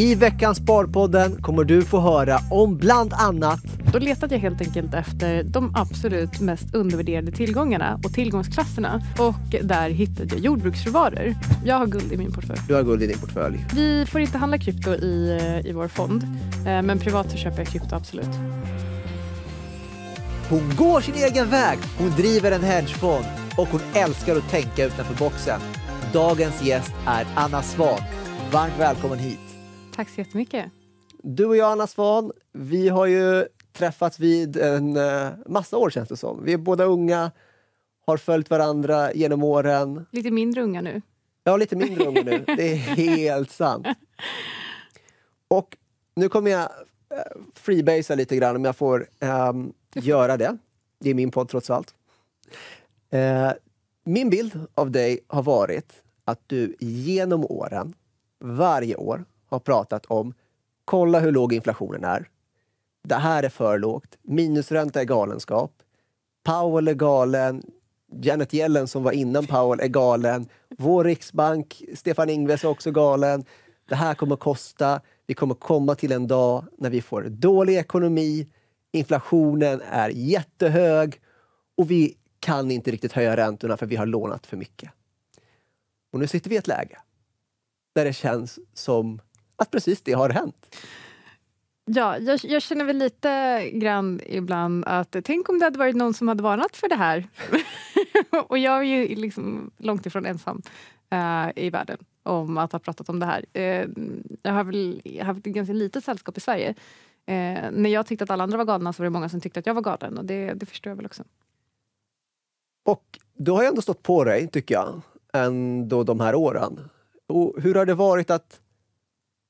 I veckans Sparpodden kommer du få höra om bland annat... Då letade jag helt enkelt efter de absolut mest undervärderade tillgångarna och tillgångsklasserna och där hittade jag jordbruksråvaror. Jag har guld i min portfölj. Du har guld i din portfölj. Vi får inte handla krypto i, eh, i vår fond, eh, men privat så köper jag krypto absolut. Hon går sin egen väg, hon driver en hedgefond och hon älskar att tänka utanför boxen. Dagens gäst är Anna Svahn. Varmt välkommen hit! Tack så jättemycket. Du och jag, Anna Svan, vi har ju träffats vid en eh, massa år känns det som. Vi är båda unga, har följt varandra genom åren. Lite mindre unga nu. Ja, lite mindre unga nu. Det är helt sant. Och nu kommer jag eh, freebasea lite grann om jag får um, göra det. Det är min podd trots allt. Uh, min bild av dig har varit att du genom åren, varje år, har pratat om kolla hur låg inflationen är. Det här är för lågt. Minusränta är galenskap. Powell är galen. Janet Yellen som var innan Powell är galen. Vår riksbank, Stefan Ingves är också galen. Det här kommer att kosta. Vi kommer komma till en dag när vi får dålig ekonomi. Inflationen är jättehög och vi kan inte riktigt höja räntorna för vi har lånat för mycket. Och nu sitter vi i ett läge där det känns som att precis det har hänt. Ja, jag, jag, känner väl lite grann ibland att tänk om det hade varit någon som hade varnat för det här. och jag är ju liksom långt ifrån ensam uh, i världen om att ha pratat om det här. Uh, jag har väl haft ganska lite sällskap i Sverige. Uh, eh, när jag tyckte att alla andra var galna så var det många som tyckte att jag var galen och det, det förstår jag väl också. Och du har ju ändå stått på dig, tycker jag, ändå de här åren. Och hur har det varit att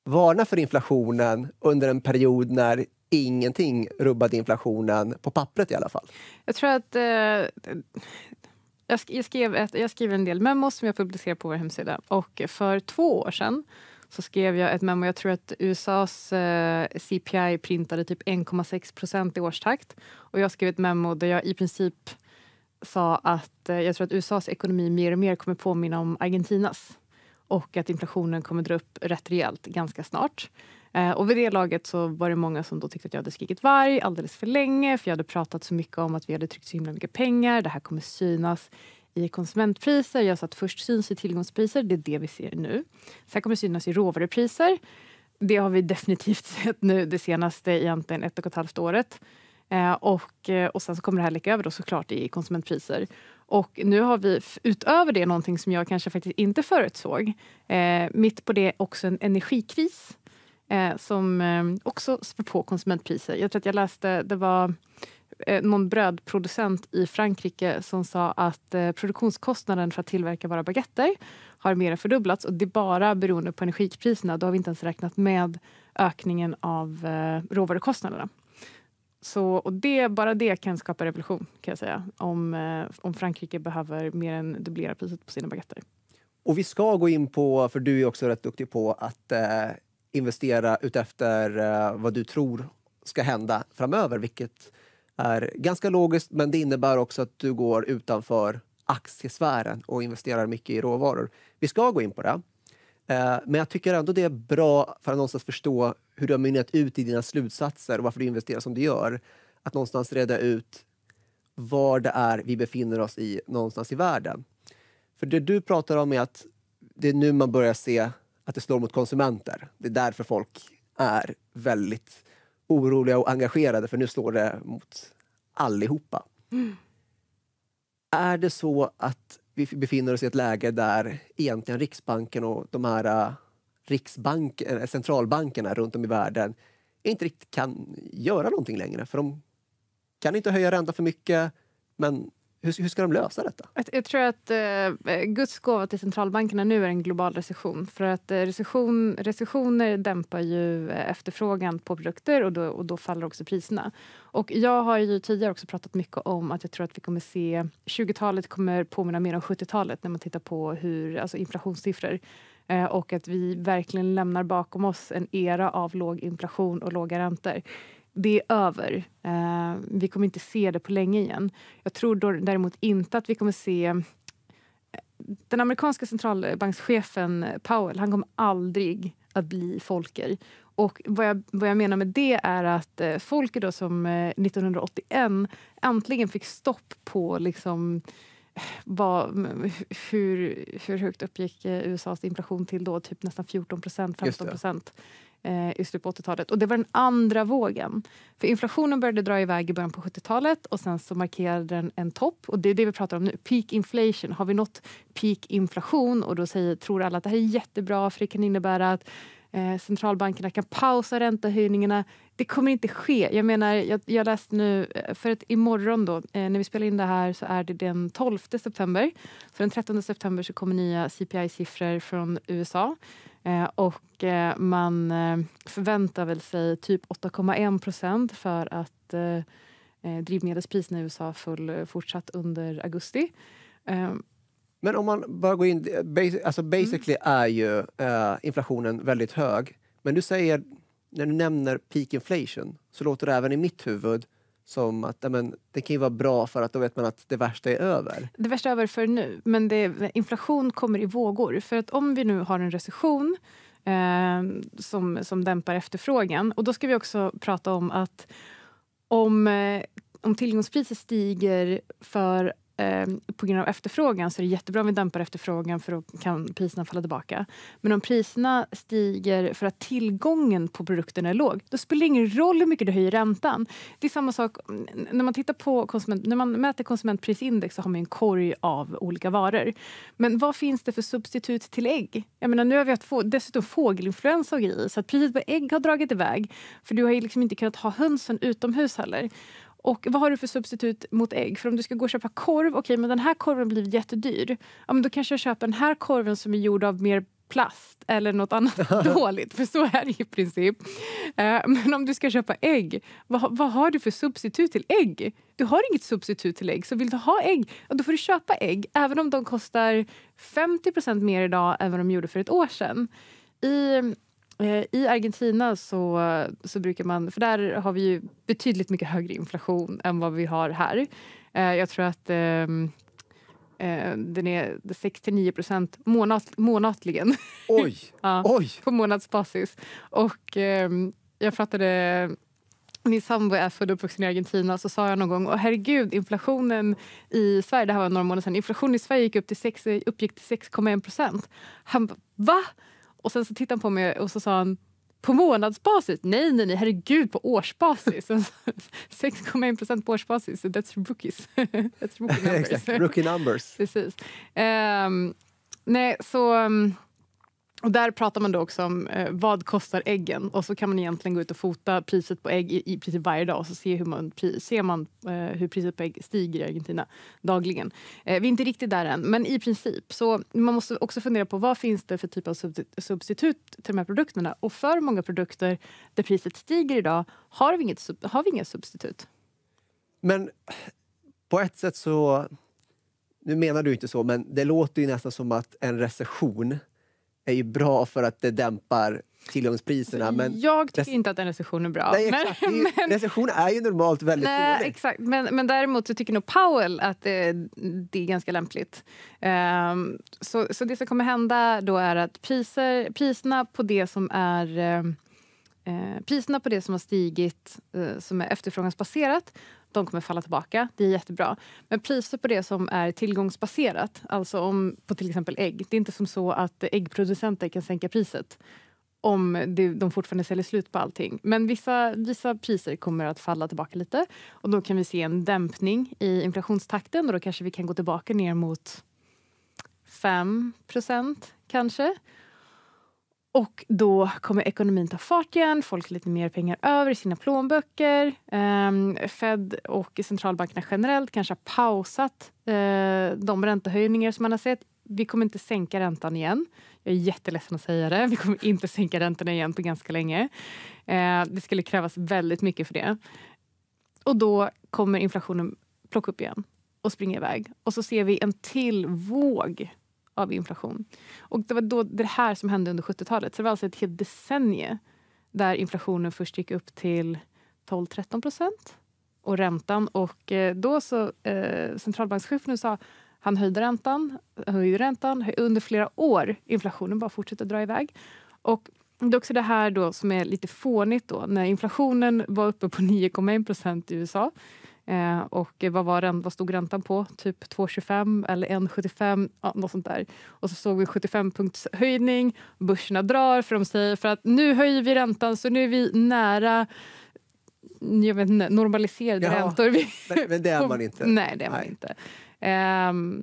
varna för inflationen under en period när ingenting rubbade inflationen, på pappret i alla fall? Jag tror att... Eh, jag, skrev ett, jag skriver en del memos som jag publicerar på vår hemsida. Och för två år sedan så skrev jag ett memo. Jag tror att USAs eh, CPI printade typ 1,6 procent i årstakt. Och jag skrev ett memo där jag i princip sa att eh, jag tror att USAs ekonomi mer och mer kommer påminna om Argentinas och att inflationen kommer dra upp rätt rejält ganska snart. Eh, och vid det laget så var det många som då tyckte att jag hade skrikit varg alldeles för länge för jag hade pratat så mycket om att vi hade tryckt så himla mycket pengar. Det här kommer synas i konsumentpriser. Jag sa att först syns i tillgångspriser, det är det vi ser nu. Sen kommer det synas i råvarupriser. Det har vi definitivt sett nu det senaste egentligen ett och ett halvt året. Eh, och, eh, och sen så kommer det här läcka över då såklart i konsumentpriser. Och nu har vi utöver det någonting som jag kanske faktiskt inte förutsåg. Eh, mitt på det också en energikris eh, som eh, också spär på konsumentpriser. Jag tror att jag läste, det var eh, någon brödproducent i Frankrike som sa att eh, produktionskostnaden för att tillverka våra baguetter har mer än fördubblats och det är bara beroende på energipriserna. Då har vi inte ens räknat med ökningen av eh, råvarukostnaderna. Så, och det, bara det kan skapa revolution kan jag säga om, eh, om Frankrike behöver mer än dubblera priset på sina baguetter. Och vi ska gå in på, för du är också rätt duktig på att eh, investera utefter eh, vad du tror ska hända framöver, vilket är ganska logiskt, men det innebär också att du går utanför aktiesfären och investerar mycket i råvaror. Vi ska gå in på det, eh, men jag tycker ändå det är bra för att någonstans förstå hur det har mynnat ut i dina slutsatser och varför du investerar som du gör. Att någonstans reda ut var det är vi befinner oss i någonstans i världen. För det du pratar om är att det är nu man börjar se att det slår mot konsumenter. Det är därför folk är väldigt oroliga och engagerade för nu slår det mot allihopa. Mm. Är det så att vi befinner oss i ett läge där egentligen Riksbanken och de här riksbanken, centralbankerna runt om i världen inte riktigt kan göra någonting längre. För de kan inte höja räntan för mycket, men hur, hur ska de lösa detta? Jag, jag tror att eh, Guds gåva till centralbankerna nu är en global recession. För att eh, recession, recessioner dämpar ju eh, efterfrågan på produkter och då, och då faller också priserna. Och jag har ju tidigare också pratat mycket om att jag tror att vi kommer se 20-talet kommer påminna mer om 70-talet när man tittar på hur, alltså inflationssiffror. Eh, och att vi verkligen lämnar bakom oss en era av låg inflation och låga räntor det är över. Uh, vi kommer inte se det på länge igen. Jag tror då, däremot inte att vi kommer se... Eh, den amerikanska centralbankschefen Powell han kommer aldrig att bli folker. Och vad jag, vad jag menar med det är att eh, Folke då som eh, 1981 äntligen fick stopp på liksom, vad, hur, hur högt uppgick eh, USAs inflation till då? Typ nästan 14 procent, 15 procent eh, i slutet på 80-talet. Och det var den andra vågen. För Inflationen började dra iväg i början på 70-talet och sen så markerade den en topp. Och Det är det vi pratar om nu. Peak inflation. Har vi nått peak inflation och då säger, tror alla att det här är jättebra för det kan innebära att Eh, centralbankerna kan pausa räntehöjningarna. Det kommer inte ske. Jag menar, jag, jag läste nu, eh, för att imorgon då, eh, när vi spelar in det här så är det den 12 september. Så den 13 september så kommer nya CPI-siffror från USA. Eh, och eh, man förväntar väl sig typ 8,1 procent för att eh, drivmedelspriserna i USA föll fortsatt under augusti. Men om man bara går in... alltså basically mm. är ju eh, inflationen väldigt hög. Men du säger, när du nämner peak inflation så låter det även i mitt huvud som att amen, det kan ju vara bra för att då vet man att det värsta är över. Det värsta är över för nu, men det, inflation kommer i vågor. För att om vi nu har en recession eh, som, som dämpar efterfrågan och då ska vi också prata om att om, eh, om tillgångspriset stiger för Ehm, på grund av efterfrågan så är det jättebra om vi dämpar efterfrågan för då kan priserna falla tillbaka. Men om priserna stiger för att tillgången på produkten är låg, då spelar det ingen roll hur mycket du höjer räntan. Det är samma sak mm, när man tittar på konsument, när man mäter konsumentprisindex så har man en korg av olika varor. Men vad finns det för substitut till ägg? Jag menar, nu har vi haft få, dessutom fågelinfluensa och grejer så att priset på ägg har dragit iväg. För du har ju liksom inte kunnat ha hönsen utomhus heller. Och vad har du för substitut mot ägg? För om du ska gå och köpa korv, okej okay, men den här korven blir jättedyr. Ja, men då kanske jag köper den här korven som är gjord av mer plast eller nåt annat dåligt, för så är det i princip. Eh, men om du ska köpa ägg, vad, vad har du för substitut till ägg? Du har inget substitut till ägg, så vill du ha ägg, då får du köpa ägg även om de kostar 50 mer idag än vad de gjorde för ett år sedan. I Eh, I Argentina så, så brukar man... För där har vi ju betydligt mycket högre inflation än vad vi har här. Eh, jag tror att ehm, eh, den är 6 9 procent månat, månatligen. Oj. ja, Oj! På månadsbasis. Och ehm, jag pratade min sambo är född och uppvuxen i Argentina så sa jag någon gång Åh, herregud, inflationen i Sverige, det här var några månader sedan, inflationen i Sverige gick upp till 6,1 procent. Han bara, va? Och sen så tittade han på mig och så sa han på månadsbasis? Nej, nej, nej, herregud, på årsbasis. 6,1 procent på årsbasis, that's rookies. that's rookie numbers. Exakt, rookie numbers. Precis. Um, nej, så... Um, och där pratar man då också om eh, vad kostar äggen och så kan man egentligen gå ut och fota priset på ägg i, i princip varje dag och så se hur, man, pri, ser man, eh, hur priset på ägg stiger i Argentina dagligen. Eh, vi är inte riktigt där än, men i princip. Så man måste också fundera på vad finns det för typ av substitut till de här produkterna? Och för många produkter där priset stiger idag har vi inget, har vi inget substitut. Men på ett sätt så... Nu menar du inte så, men det låter ju nästan som att en recession är ju bra för att det dämpar tillgångspriserna. Men jag tycker inte att en recession är bra. Nej, exakt. Men, är recession är ju normalt väldigt nej, dålig. Exakt. Men, men däremot så tycker nog Powell att det, eh, det är ganska lämpligt. Um, så, så det som kommer hända då är att priser, priserna på det som är um, priserna på det som har stigit, som är efterfrågansbaserat, de kommer falla tillbaka. Det är jättebra. Men priser på det som är tillgångsbaserat, alltså om, på till exempel ägg. Det är inte som så att äggproducenter kan sänka priset om det, de fortfarande säljer slut på allting. Men vissa, vissa priser kommer att falla tillbaka lite och då kan vi se en dämpning i inflationstakten och då kanske vi kan gå tillbaka ner mot 5 procent kanske. Och då kommer ekonomin ta fart igen. Folk har lite mer pengar över i sina plånböcker. Ehm, Fed och centralbankerna generellt kanske har pausat eh, de räntehöjningar som man har sett. Vi kommer inte sänka räntan igen. Jag är jätteledsen att säga det. Vi kommer inte sänka räntan igen på ganska länge. Eh, det skulle krävas väldigt mycket för det. Och då kommer inflationen plocka upp igen och springa iväg. Och så ser vi en till våg av inflation. Och Det var då det här som hände under 70-talet. Så det var alltså ett helt decennium där inflationen först gick upp till 12-13 procent och räntan. Och eh, då så eh, centralbankschefen sa han höjde räntan, höjde räntan under flera år. Inflationen bara fortsatte dra iväg. Och det är också det här då som är lite fånigt. Då, när inflationen var uppe på 9,1 procent i USA Eh, och vad, var vad stod räntan på? Typ 2,25 eller 1,75? Ja, något sånt där. Och så såg vi 75 punktshöjning Börserna drar för de säger för att nu höjer vi räntan så nu är vi nära jag vet inte, normaliserade ja, räntor. men det är man inte. Nej, det är man Nej. inte. Um,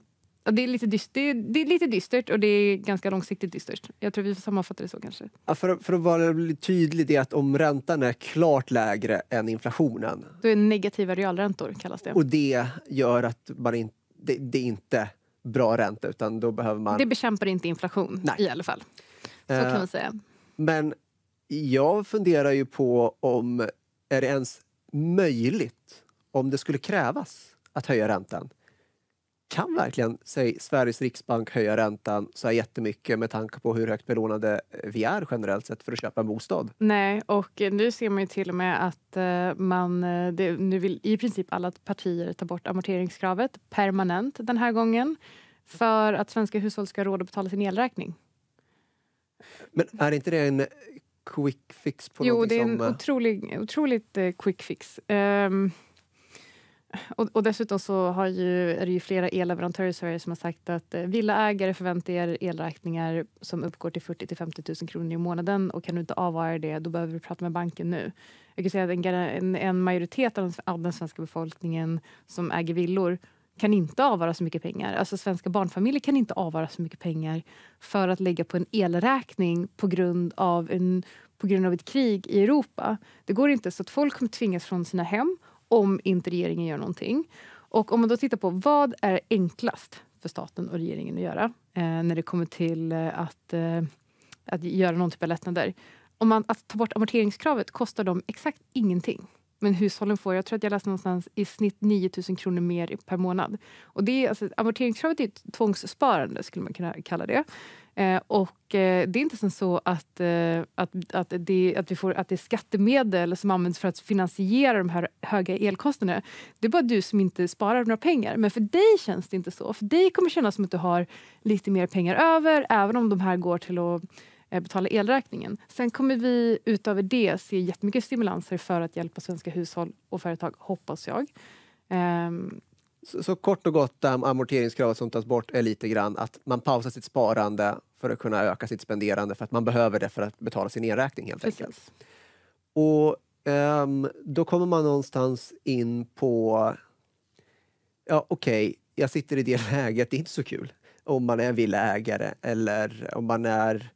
det är, lite dyst, det, är, det är lite dystert och det är ganska långsiktigt dystert. Jag tror vi får sammanfatta det så kanske. Ja, för, för att vara tydlig, det är att om räntan är klart lägre än inflationen. Då är negativa realräntor kallas det. Och det gör att man in, det, det är inte bra ränta utan då behöver man... Det bekämpar inte inflation Nej. i alla fall. Så eh, kan man eh, säga. Men jag funderar ju på om är det ens möjligt, om det skulle krävas, att höja räntan? kan verkligen säg, Sveriges riksbank höja räntan så här jättemycket med tanke på hur högt belånade vi är generellt sett för att köpa en bostad? Nej, och nu ser man ju till och med att eh, man... Eh, det, nu vill i princip alla partier ta bort amorteringskravet permanent den här gången för att svenska hushåll ska ha råd att betala sin elräkning. Men är inte det en quick fix? På jo, det är en som... Eh, otrolig, otroligt quick fix. Um, och, och, dessutom så har ju, är det ju flera elleverantörer i Sverige som har sagt att eh, villaägare förväntar er elräkningar som uppgår till 40 till 50 000 kronor i månaden och kan du inte avvara det, då behöver du prata med banken nu. Jag kan säga att en, en majoritet av den, av den svenska befolkningen som äger villor kan inte avvara så mycket pengar. Alltså Svenska barnfamiljer kan inte avvara så mycket pengar för att lägga på en elräkning på grund av, en, på grund av ett krig i Europa. Det går inte. Så att folk kommer tvingas från sina hem om inte regeringen gör någonting. Och om man då tittar på vad är enklast för staten och regeringen att göra eh, när det kommer till eh, att, eh, att göra någon typ av lättnader. Om man, att ta bort amorteringskravet kostar dem exakt ingenting. Men hushållen får, jag tror att jag läste någonstans, i snitt 9 000 kronor mer per månad. Och det är, alltså, amorteringskravet är ett tvångssparande, skulle man kunna kalla det. Eh, och eh, det är inte så att, eh, att, att, det, att, vi får, att det är skattemedel som används för att finansiera de här höga elkostnaderna. Det är bara du som inte sparar några pengar. Men för dig känns det inte så. För dig kommer det kännas som att du har lite mer pengar över även om de här går till att eh, betala elräkningen. Sen kommer vi utöver det se jättemycket stimulanser för att hjälpa svenska hushåll och företag, hoppas jag. Ehm, så, så, kort och gott, amorteringskravet som tas bort är lite grann att man pausar sitt sparande för att kunna öka sitt spenderande för att man behöver det för att betala sin elräkning helt enkelt. Och um, då kommer man någonstans in på, ja okej, okay, jag sitter i det läget, det är inte så kul om man är villaägare eller om man är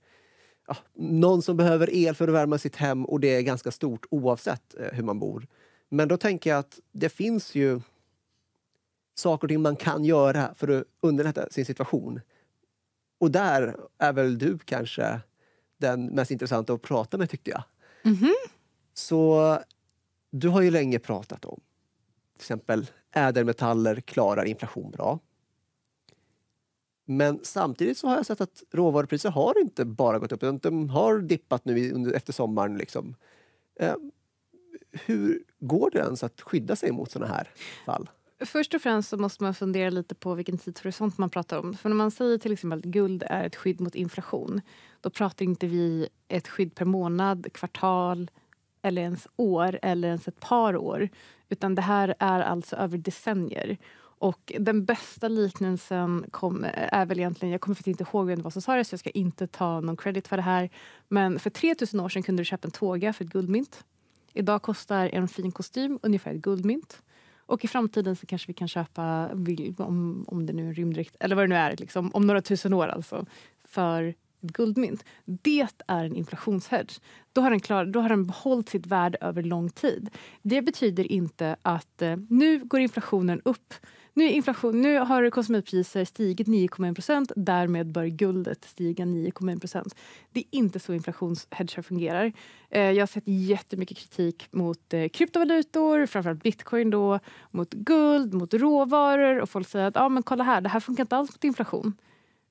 ja, någon som behöver el för att värma sitt hem och det är ganska stort oavsett eh, hur man bor. Men då tänker jag att det finns ju saker och ting man kan göra för att underlätta sin situation. Och där är väl du kanske den mest intressanta att prata med, tyckte jag. Mm -hmm. Så du har ju länge pratat om till exempel ädelmetaller klarar inflation bra. Men samtidigt så har jag sett att råvarupriser har inte bara gått upp, utan de har dippat nu under, efter sommaren. Liksom. Eh, hur går det ens att skydda sig mot sådana här fall? först och främst så måste man fundera lite på vilken tidshorisont man pratar om. För när man säger till exempel att guld är ett skydd mot inflation, då pratar inte vi ett skydd per månad, kvartal eller ens år eller ens ett par år. Utan det här är alltså över decennier. Och den bästa liknelsen kom, är väl egentligen, jag kommer faktiskt inte ihåg vem det var som sa det så jag ska inte ta någon credit för det här. Men för 3000 år sedan kunde du köpa en tåga för ett guldmynt. Idag kostar en fin kostym ungefär ett guldmynt. Och i framtiden så kanske vi kan köpa, om, om det nu är en rymddräkt, eller vad det nu är, liksom, om några tusen år alltså, för ett guldmynt. Det är en inflationshedge. Då har, den klar, då har den behållit sitt värde över lång tid. Det betyder inte att eh, nu går inflationen upp nu är inflation, nu har konsumentpriser stigit 9,1 Därmed bör guldet stiga 9,1 Det är inte så inflationshedgar fungerar. Eh, jag har sett jättemycket kritik mot eh, kryptovalutor, framförallt bitcoin, då, mot guld, mot råvaror. Och Folk säger att ah, men kolla här, det här funkar inte alls mot inflation.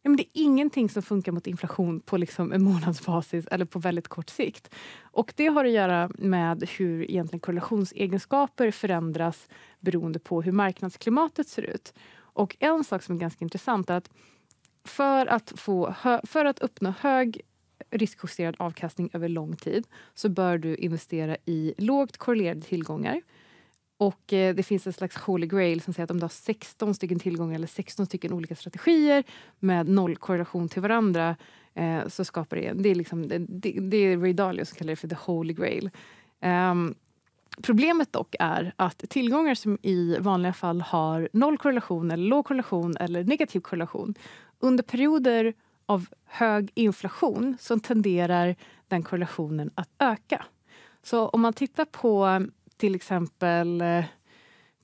Ja, men det är ingenting som funkar mot inflation på liksom en månadsbasis eller på väldigt kort sikt. Och Det har att göra med hur egentligen korrelationsegenskaper förändras beroende på hur marknadsklimatet ser ut. Och En sak som är ganska intressant är att för att, få för att uppnå hög riskjusterad avkastning över lång tid så bör du investera i lågt korrelerade tillgångar och eh, Det finns en slags holy grail som säger att om du har 16 stycken tillgångar eller 16 stycken olika strategier med noll korrelation till varandra eh, så skapar det... Det är, liksom, det, det är Ray Dalio som kallar det för the holy grail. Um, problemet dock är att tillgångar som i vanliga fall har noll korrelation eller låg korrelation eller negativ korrelation under perioder av hög inflation så tenderar den korrelationen att öka. Så om man tittar på till exempel eh,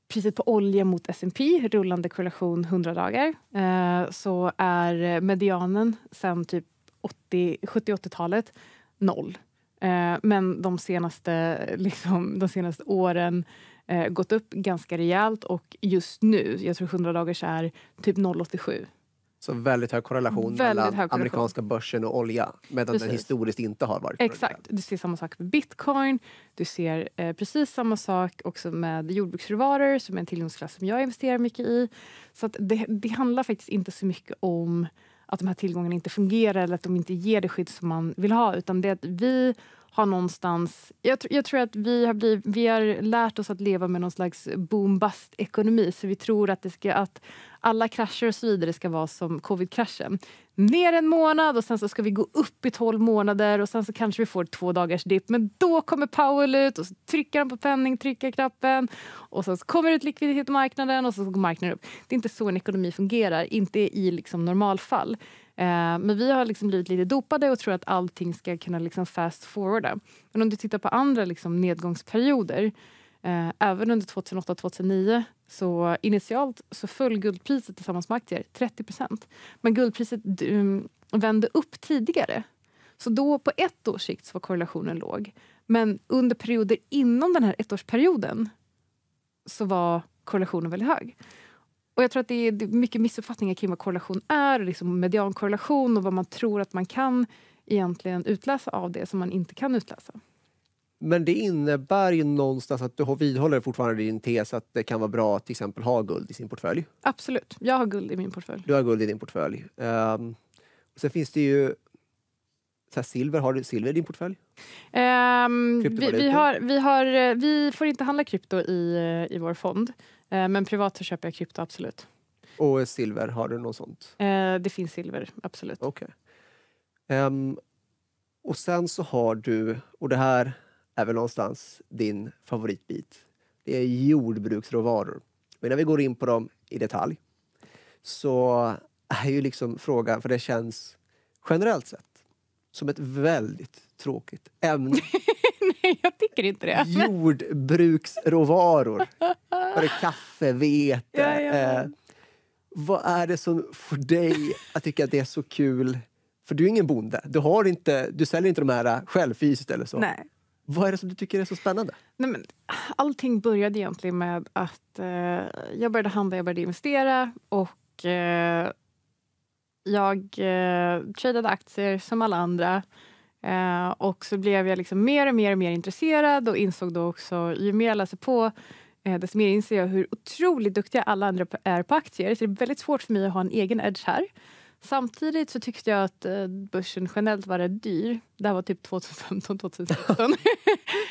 priset på olja mot S&P, rullande korrelation 100 dagar, eh, så är eh, medianen sen typ 70-80-talet noll. Men de senaste, liksom, de senaste åren gått upp ganska rejält och just nu, jag tror 100 dagars är typ 0,87 så väldigt hög korrelation väldigt mellan hög amerikanska börsen och olja. Medan precis. den historiskt inte har varit Exakt. Du ser samma sak med bitcoin. Du ser eh, precis samma sak också med jordbruksråvaror som är en tillgångsklass som jag investerar mycket i. Så det, det, handlar faktiskt inte så mycket om att de här tillgångarna inte fungerar eller att de inte ger det skydd som man vill ha. Utan det är att vi har någonstans... Jag, tr jag tror att vi har, blivit, vi har lärt oss att leva med någon slags boom-bust-ekonomi. Så vi tror att, det ska, att alla krascher och så vidare ska vara som covid-kraschen. Ner en månad och sen så ska vi gå upp i tolv månader och sen så kanske vi får två dagars dipp. Men då kommer Powell ut och så trycker han på penning, trycker knappen och sen så kommer det ut likviditet i marknaden och så går marknaden upp. Det är inte så en ekonomi fungerar, inte i liksom normalfall. Eh, men vi har liksom blivit lite dopade och tror att allting ska kunna liksom fast forwarda. Men om du tittar på andra liksom nedgångsperioder, eh, även under 2008-2009 så initialt så föll guldpriset tillsammans med aktier 30 Men guldpriset um, vände upp tidigare. Så då på ett års sikt var korrelationen låg. Men under perioder inom den här ettårsperioden så var korrelationen väldigt hög. Och jag tror att det är mycket missuppfattningar kring vad korrelation är, liksom mediankorrelation och vad man tror att man kan egentligen utläsa av det som man inte kan utläsa. Men det innebär ju någonstans att du vidhåller fortfarande din tes att det kan vara bra att till exempel ha guld i sin portfölj. Absolut, jag har guld i min portfölj. Du har guld i din portfölj. Um, sen finns det ju så silver, har du silver i din portfölj? Um, vi, vi, har, vi, har, eh, vi får inte handla krypto i, eh, i vår fond, uh, men privat så köper jag krypto, absolut. Och silver, har du något sånt? Uh, det finns silver, absolut. Okay. Um, och sen så har du, och det här är väl någonstans din favoritbit. Det är jordbruksråvaror. Men innan vi går in på dem i detalj så är ju liksom frågan, för det känns generellt sett som ett väldigt tråkigt ämne. Nej, jag tycker inte det. Jordbruksråvaror. Både kaffe, vete. Eh, vad är det som får dig att tycka att det är så kul? För du är ingen bonde. Du, har inte, du säljer inte de här eh, själv fysiskt eller så. Nej. Vad är det som du tycker är så spännande? Nej, men, allting började egentligen med att eh, jag började handla, jag började investera och eh, jag eh, tradade aktier som alla andra. Eh, och så blev jag liksom mer och mer och mer intresserad och insåg då också, ju mer jag läser på eh, desto mer inser jag hur otroligt duktiga alla andra är på aktier. Så det är väldigt svårt för mig att ha en egen edge här. Samtidigt så tyckte jag att eh, börsen generellt var rätt dyr. Det här var typ 2015, 2016.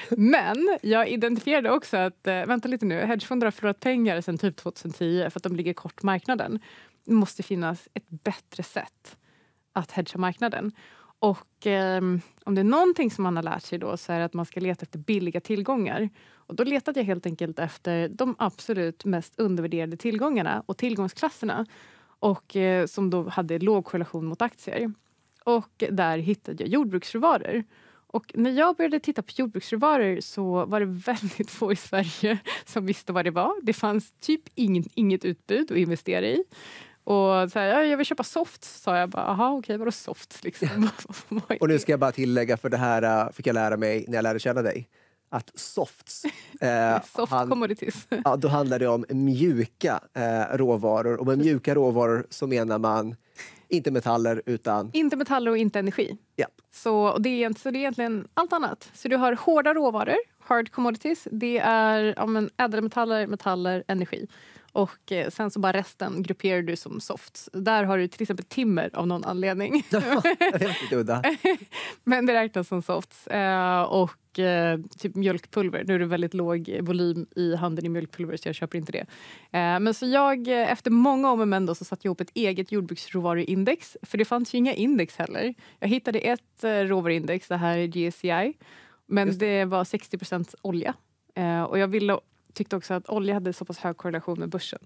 Men jag identifierade också att, eh, vänta lite nu, hedgefonder har förlorat pengar sedan typ 2010 för att de ligger kort marknaden. Det måste finnas ett bättre sätt att hedga marknaden. Och eh, om det är någonting som man har lärt sig då så är det att man ska leta efter billiga tillgångar. Och då letade jag helt enkelt efter de absolut mest undervärderade tillgångarna och tillgångsklasserna och eh, som då hade låg korrelation mot aktier. Och där hittade jag jordbruksråvaror. Och när jag började titta på jordbruksråvaror så var det väldigt få i Sverige som visste vad det var. Det fanns typ inget, inget utbud att investera i. Och så här, jag vill köpa soft, sa jag. Bara, Aha, okej, vadå soft? Liksom. och nu ska jag bara tillägga, för det här eh, fick jag lära mig när jag lärde känna dig att softs... Eh, Soft han, commodities. ja, då handlar det om mjuka eh, råvaror. Och med mjuka råvaror så menar man inte metaller utan... Inte metaller och inte energi. Ja. Så, det är, så det är egentligen allt annat. Så du har hårda råvaror, hard commodities. Det är ja, ädelmetaller, metaller, energi. Och eh, sen så bara resten grupperar du som softs. Där har du till exempel timmer av någon anledning. det Men det räknas som softs. Eh, och eh, typ mjölkpulver. Nu är det väldigt låg volym i handeln i mjölkpulver så jag köper inte det. Men så jag, efter många om och men så satte jag ihop ett eget jordbruksråvaruindex. För det fanns ju inga index heller. Jag hittade ett råvaruindex, det här GCI. Men det. det var 60 olja. Och jag ville tyckte också att olja hade så pass hög korrelation med börsen.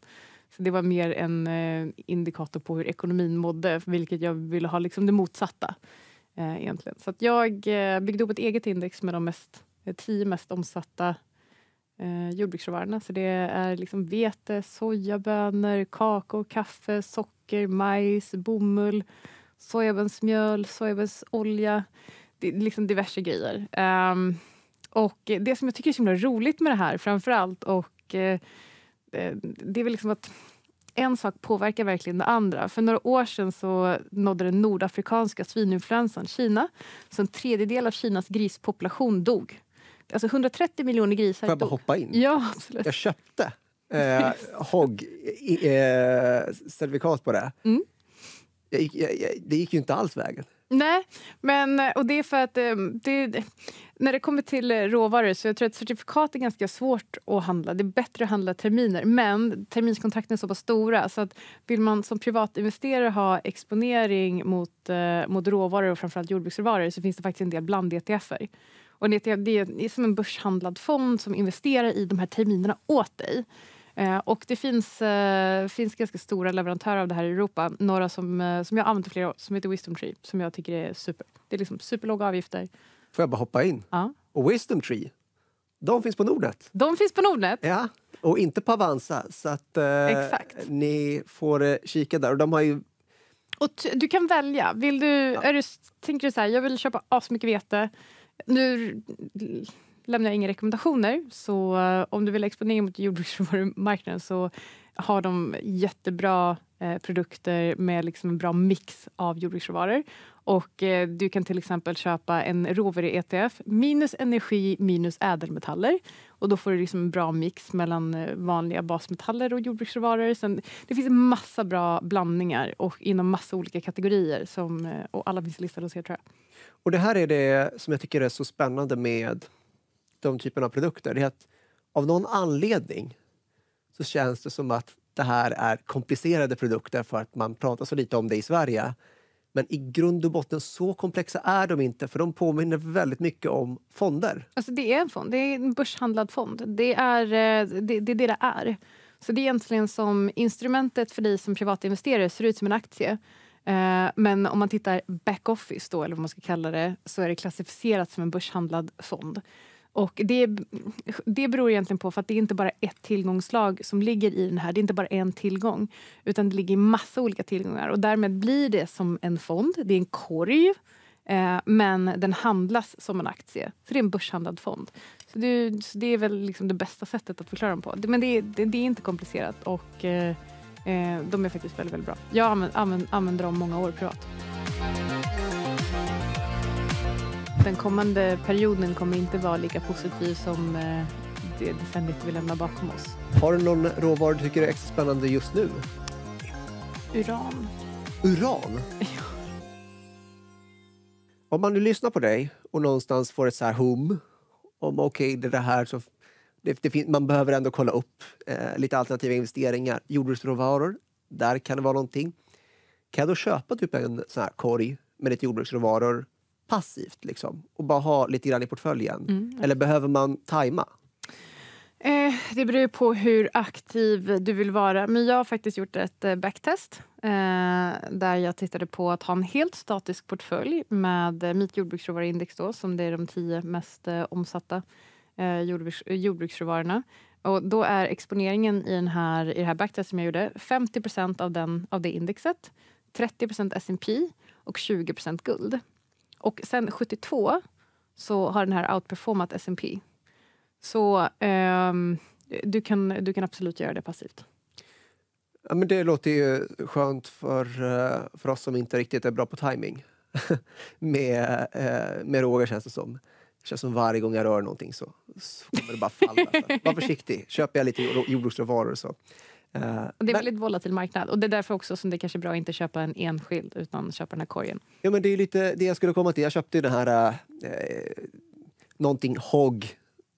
Så det var mer en eh, indikator på hur ekonomin mådde, vilket jag ville ha liksom det motsatta. Eh, egentligen. Så jag eh, byggde upp ett eget index med de mest, eh, tio mest omsatta eh, jordbruksråvarorna. Så det är liksom vete, sojabönor, kakao, kaffe, socker, majs, bomull, sojabönsmjöl, sojabönsolja. Det är liksom diverse grejer. Um, och det som jag tycker är så himla roligt med det här framför allt och eh, eh, det är väl liksom att en sak påverkar verkligen det andra. För några år sedan så nådde den nordafrikanska svininfluensan Kina. Så en tredjedel av Kinas grispopulation dog. Alltså 130 miljoner grisar dog. Får jag bara hoppa in? Ja, absolut. Jag köpte eh, hogg, eh, på det. Mm. Jag, jag, jag, det gick ju inte alls vägen. Nej, men, och det är för att eh, det, när det kommer till eh, råvaror så jag tror att certifikat är ganska svårt att handla. Det är bättre att handla terminer, men terminskontrakten är så pass stora så att vill man som privatinvesterare ha exponering mot, eh, mot råvaror och framförallt jordbruksråvaror så finns det faktiskt en del bland-ETFer. Och det, det är som en börshandlad fond som investerar i de här terminerna åt dig. Eh, och det finns, eh, finns ganska stora leverantörer av det här i Europa. Några som, eh, som jag använt i flera år, som heter Wisdom Tree, som jag tycker är super. Det är liksom superlåga avgifter. Får jag bara hoppa in? Ja. Och Wisdom Tree, de finns på Nordnet. De finns på Nordnet. Ja, och inte på Avanza. Så att eh, ni får eh, kika där. Och de har ju... och du kan välja. Vill du, ja. är du, tänker du så här, jag vill köpa asmycket vete. Nu lämnar jag inga rekommendationer. Så eh, om du vill exponera mot jordbruksvarumarknaden så har de jättebra eh, produkter med liksom en bra mix av jordbruksråvaror. Och, eh, du kan till exempel köpa en råvaru-ETF minus energi minus ädelmetaller. Och då får du liksom en bra mix mellan eh, vanliga basmetaller och jordbruksråvaror. det finns en massa bra blandningar och inom massa olika kategorier. Som, eh, och alla finns listade hos er, tror jag. Och det här är det som jag tycker är så spännande med de typen av produkter, det är att av någon anledning så känns det som att det här är komplicerade produkter för att man pratar så lite om det i Sverige. Men i grund och botten så komplexa är de inte för de påminner väldigt mycket om fonder. Alltså det är en fond, det är en börshandlad fond. Det är eh, det det, det, är. Så det är egentligen som instrumentet för dig som privatinvesterare ser ut som en aktie. Eh, men om man tittar backoffice, då, eller vad man ska kalla det, så är det klassificerat som en börshandlad fond. Och det, det beror egentligen på för att det är inte bara ett tillgångslag som ligger i den här. Det är inte bara en tillgång, utan det ligger i massa olika tillgångar. Och därmed blir det som en fond, det är en korg. Eh, men den handlas som en aktie, så det är en börshandlad fond. Så det, så det är väl liksom det bästa sättet att förklara dem på. Men det, det, det är inte komplicerat och eh, eh de är faktiskt väldigt, väldigt bra. Jag använder, använder dem många år privat den kommande perioden kommer inte vara lika positiv som eh, det decenniet vi lämnar bakom oss. Har du någon råvara du tycker är extra spännande just nu? Uran. Uran? Ja. Om man nu lyssnar på dig och någonstans får ett så här hum om okej, okay, det här så det, det, man behöver ändå kolla upp eh, lite alternativa investeringar. Jordbruksråvaror, där kan det vara någonting. Kan jag då köpa typ en sån här korg med lite jordbruksråvaror passivt liksom, och bara ha lite grann i portföljen? Mm. Eller behöver man tajma? Eh, det beror på hur aktiv du vill vara. Men jag har faktiskt gjort ett eh, backtest eh, där jag tittade på att ha en helt statisk portfölj med eh, mitt jordbruksråvaruindex, då, som det är de tio mest eh, omsatta eh, jordbruks, jordbruksråvarorna. Och då är exponeringen i, den här, i det här backtest som jag gjorde 50 av, den, av det indexet, 30 S&P och 20 guld. Och sen 72 så har den här outperformat S&P. Så um, du, kan, du kan absolut göra det passivt. Ja, men det låter ju skönt för, eh, för oss som inte riktigt är bra på timing. med, eh, med Roger känns det som. Det känns som varje gång jag rör någonting så, så kommer det bara falla. var försiktig, köper jag lite jordbruksråvaror så Eh, och det är en väldigt volatil marknad. Och Det är därför också som det kanske är bra att inte köpa en enskild utan köpa den här korgen. Ja, men det är lite det jag skulle komma till. Jag köpte ju den här eh, någonting HOG,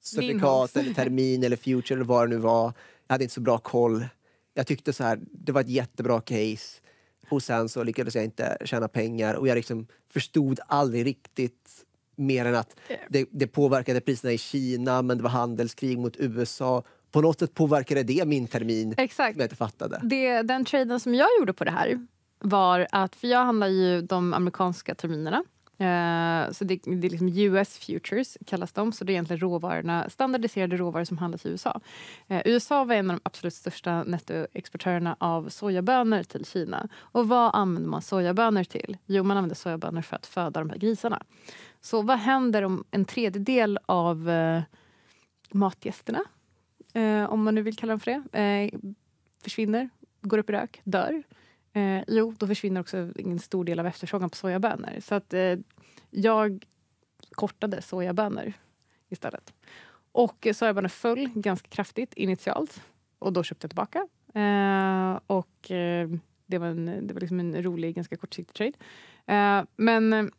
certifikat eller termin eller future eller vad det nu var. Jag hade inte så bra koll. Jag tyckte så här, det var ett jättebra case. Och sen så lyckades jag inte tjäna pengar och jag liksom förstod aldrig riktigt mer än att det, det påverkade priserna i Kina men det var handelskrig mot USA på något sätt påverkade det min termin. Exakt. Som jag inte fattade. Det, den traden som jag gjorde på det här var att, för jag handlar ju de amerikanska terminerna. Eh, så det, det är liksom US Futures kallas de, så det är egentligen råvarorna, standardiserade råvaror som handlas i USA. Eh, USA var en av de absolut största nettoexportörerna av sojabönor till Kina. Och vad använder man sojabönor till? Jo, man använder sojabönor för att föda de här grisarna. Så vad händer om en tredjedel av eh, matgästerna eh, om man nu vill kalla dem för det, eh, försvinner, går upp i rök, dör. Eh, jo, då försvinner också en stor del av efterfrågan på sojabönor. Så att eh, jag kortade sojabönor istället. Och sojabönor föll ganska kraftigt initialt och då köpte jag tillbaka. Eh, och eh, det var, en, det var liksom en rolig, ganska kortsiktig trade. men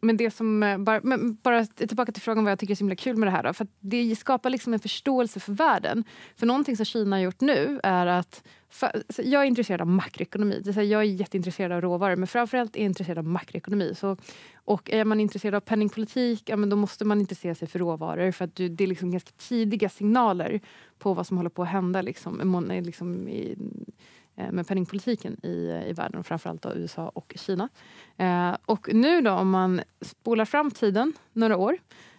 men det som, eh, bara, bara tillbaka till frågan vad jag tycker är så himla kul med det här. Då, för det skapar liksom en förståelse för världen. För någonting som Kina har gjort nu är att... För, jag är intresserad av makroekonomi. Det är här, jag är jätteintresserad av råvaror, men framförallt är jag intresserad av makroekonomi. Så, och är man intresserad av penningpolitik, ja, men då måste man intressera sig för råvaror. För att du, det är liksom ganska tidiga signaler på vad som håller på att hända liksom, liksom i, Eh, med penningpolitiken i, i världen, framförallt då USA och Kina. Eh, och nu då, om man spolar fram tiden några år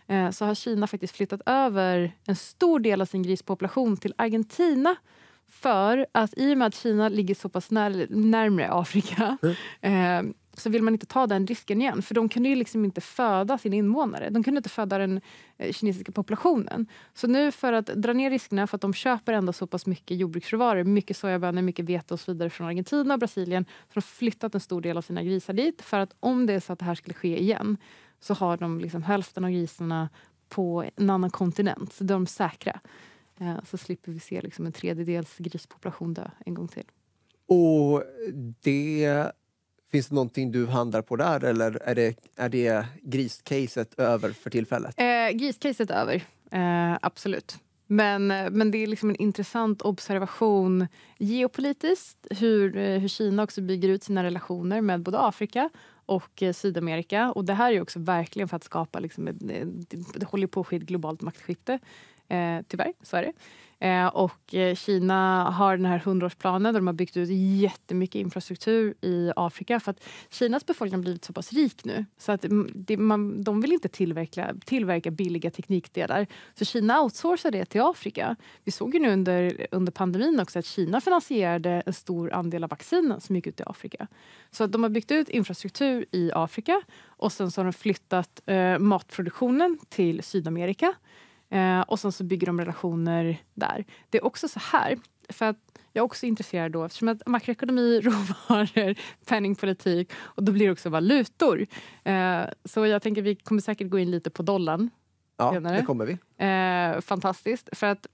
eh, så har Kina faktiskt flyttat över en stor del av sin grispopulation till Argentina för att i och med att Kina ligger så pass när, närmre Afrika mm så vill man inte ta den risken igen. För de kunde ju liksom inte föda sina invånare. De kunde inte föda den eh, kinesiska populationen. Så nu för att dra ner riskerna, för att de köper ändå så pass mycket jordbruksråvaror, mycket sojabönor, mycket vete och så vidare från Argentina och Brasilien, så de flyttat en stor del av sina grisar dit. För att om det är så att det här skulle ske igen så har de liksom hälften av grisarna på en annan kontinent. Så de är säkra. Eh, så slipper vi se liksom en tredjedels grispopulation dö en gång till. Och det Finns det någonting du handlar på där eller är det, är det griscaset över för tillfället? Eh, griscaset över, eh, absolut. Men, men det är liksom en intressant observation geopolitiskt hur, hur Kina också bygger ut sina relationer med både Afrika och Sydamerika. Och Det här är också verkligen för att skapa... Liksom, det håller på att ske ett globalt maktskifte. Eh, tyvärr, så är det. Eh, och eh, Kina har den här hundraårsplanen där de har byggt ut jättemycket infrastruktur i Afrika. För att Kinas befolkning har blivit så pass rik nu så att mm, det, man, de vill inte tillverka, tillverka billiga teknikdelar. Så Kina outsourcar det till Afrika. Vi såg ju nu under, under pandemin också att Kina finansierade en stor andel av vaccinen som gick ut i Afrika. Så att de har byggt ut infrastruktur i Afrika och sen så har de flyttat eh, matproduktionen till Sydamerika. Eh, och sen så bygger de relationer där. Det är också så här, för att jag är också intresserad då eftersom att makroekonomi, råvaror, penningpolitik och då blir det också valutor. Eh, så jag tänker vi kommer säkert gå in lite på dollarn ja, senare. det kommer vi. Eh, fantastiskt, för att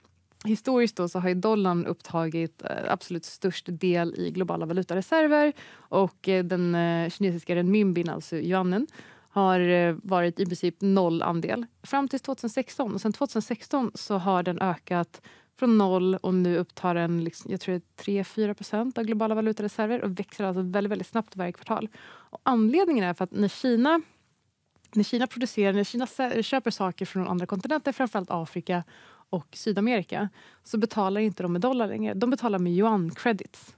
Historiskt då så har dollarn upptagit eh, absolut störst del i globala valutareserver och eh, den eh, kinesiska renminbin, alltså yuanen, har eh, varit i princip noll andel fram till 2016. sen 2016 så har den ökat från noll och nu upptar den liksom, jag tror 3-4 av globala valutareserver och växer alltså väldigt, väldigt snabbt varje kvartal. Och anledningen är för att när Kina, när Kina producerar, när Kina köper saker från andra kontinenter, framförallt Afrika och Sydamerika, så betalar inte de med dollar längre. De betalar med yuan credits.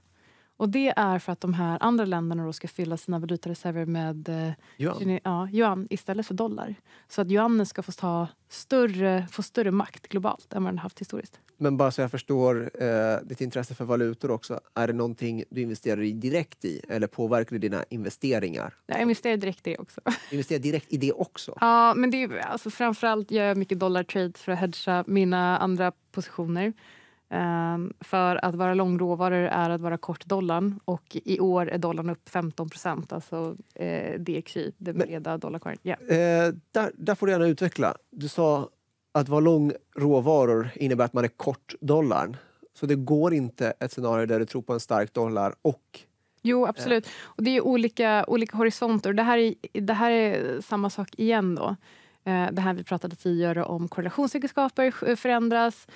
Och Det är för att de här andra länderna då ska fylla sina valutareserver med eh, yuan. Kine, ja, yuan istället för dollar. Så att yuanen ska få, ta större, få större makt globalt än vad den haft historiskt. Men bara så jag förstår eh, ditt intresse för valutor också. Är det någonting du investerar i direkt i eller påverkar det dina investeringar? Jag investerar direkt i det också. investerar direkt i det också? Ja, men det är, alltså, framförallt gör jag mycket dollartrade för att hedga mina andra positioner. Um, för att vara lång långråvaror är att vara kort dollarn och i år är dollarn upp 15 procent, alltså eh, DXY, den breda dollarkorgen. Yeah. Eh, där, där, får du gärna utveckla. Du sa att vara lång råvaror innebär att man är kort dollarn. Så det går inte ett scenario där du tror på en stark dollar och Jo, eh, absolut. Och det är olika, olika horisonter. Det här, är, det här är samma sak igen. då. Eh, det här vi pratade tidigare om korrelationsegenskaper eh, förändras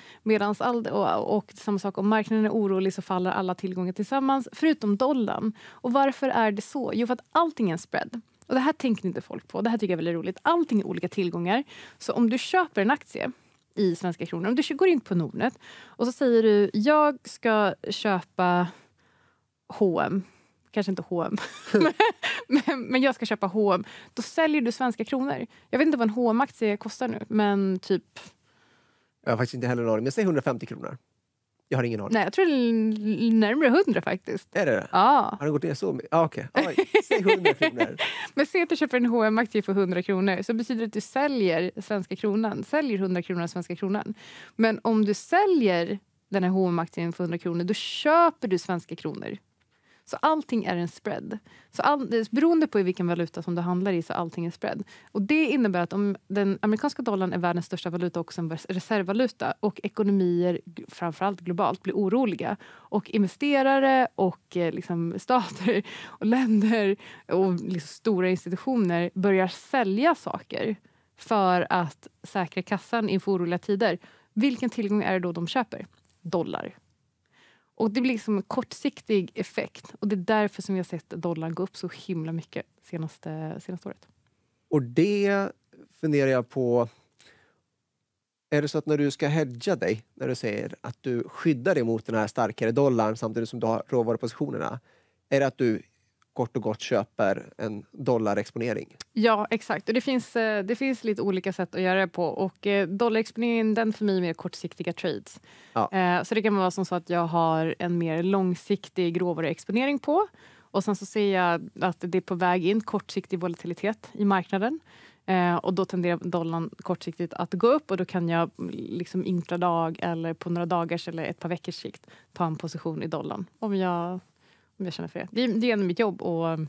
all, och, och samma sak om marknaden är orolig så faller alla tillgångar tillsammans förutom dollarn. Och varför är det så? Jo, för att allting är en spread. Och det här tänker inte folk på. Det här tycker jag är väldigt roligt. Allting är olika tillgångar. Så om du köper en aktie i svenska kronor, om du går in på Nordnet och så säger du jag ska köpa H&M kanske inte H&M. men, jag ska köpa H&M. Då säljer du svenska kronor. Jag vet inte vad en hm aktie kostar nu, men typ... Jag har faktiskt inte heller en aning, men säg 150 kronor. Jag har ingen aning. Nej, jag tror det är närmare 100 faktiskt. Är det det? Ja. Har den gått ner så mycket? Ah, Okej, okay. säg 100 kronor. Men säg att du köper en hm aktie för 100 kronor. Så betyder det att du säljer svenska kronan. Säljer 100 kronor av svenska kronan. Men om du säljer den här hm aktien för 100 kronor, då köper du svenska kronor. Så allting är en spread. Så all, beroende på i vilken valuta som du handlar i så allting är spread. Och det innebär att om den amerikanska dollarn är världens största valuta och också en reservvaluta och ekonomier, framförallt globalt, blir oroliga och investerare och eh, liksom stater och länder och liksom stora institutioner börjar sälja saker för att säkra kassan inför oroliga tider. Vilken tillgång är det då de köper? Dollar. Och Det blir liksom en kortsiktig effekt. Och Det är därför som vi har sett dollarn gå upp så himla mycket senaste, senaste året. Och det funderar jag på... Är det så att när du ska hedga dig, när du säger att du skyddar dig mot den här starkare dollarn samtidigt som du har råvarupositionerna, är det att du kort och gott köper en dollarexponering. Ja, exakt. Och det, finns, eh, det finns lite olika sätt att göra det på. Och eh, dollarexponeringen den för mig är mer kortsiktiga trades. Ja. Eh, så det kan vara som så att jag har en mer långsiktig råvaruexponering på. Och sen så ser jag att det är på väg in kortsiktig volatilitet i marknaden. Eh, och då tenderar dollarn kortsiktigt att gå upp och då kan jag mm, liksom intradag eller på några dagars eller ett par veckors sikt ta en position i dollarn om jag jag känner för det. Det, det är ändå mitt jobb att um,